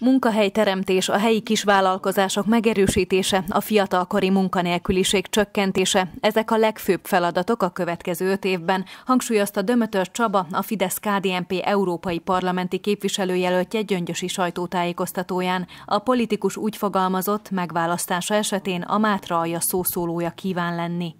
Munkahelyteremtés, a helyi kisvállalkozások megerősítése, a fiatalkori munkanélküliség csökkentése, ezek a legfőbb feladatok a következő öt évben, hangsúlyozta Dömötör Csaba, a fidesz KDNP európai parlamenti képviselőjelöltje gyöngyösi sajtótájékoztatóján. A politikus úgy fogalmazott, megválasztása esetén a Mátra alja szószólója kíván lenni.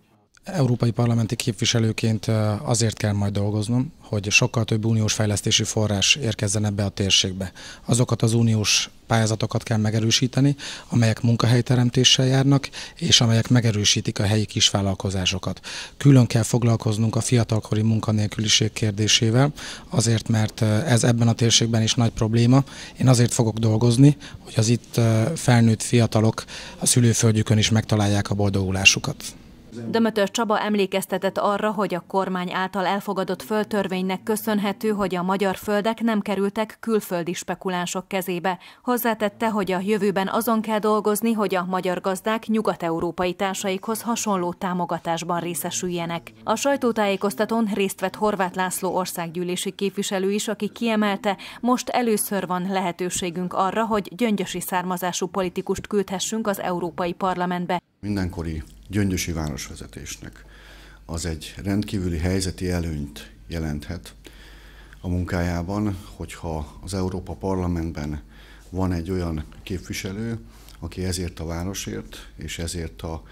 Európai parlamenti képviselőként azért kell majd dolgoznom, hogy sokkal több uniós fejlesztési forrás érkezzen ebbe a térségbe. Azokat az uniós pályázatokat kell megerősíteni, amelyek munkahelyteremtéssel járnak, és amelyek megerősítik a helyi kisvállalkozásokat. Külön kell foglalkoznunk a fiatalkori munkanélküliség kérdésével, azért, mert ez ebben a térségben is nagy probléma. Én azért fogok dolgozni, hogy az itt felnőtt fiatalok a szülőföldjükön is megtalálják a boldogulásukat. Dömötör Csaba emlékeztetett arra, hogy a kormány által elfogadott földtörvénynek köszönhető, hogy a magyar földek nem kerültek külföldi spekulánsok kezébe. Hozzátette, hogy a jövőben azon kell dolgozni, hogy a magyar gazdák nyugat-európai társaikhoz hasonló támogatásban részesüljenek. A sajtótájékoztatón részt vett Horváth László országgyűlési képviselő is, aki kiemelte, most először van lehetőségünk arra, hogy gyöngyösi származású politikust küldhessünk az Európai Parlamentbe. Mindenkori gyöngyösi városvezetésnek. Az egy rendkívüli helyzeti előnyt jelenthet a munkájában, hogyha az Európa Parlamentben van egy olyan képviselő, aki ezért a városért és ezért a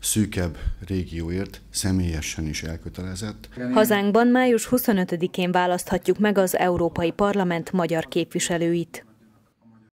szűkebb régióért személyesen is elkötelezett. Hazánkban május 25-én választhatjuk meg az Európai Parlament magyar képviselőit.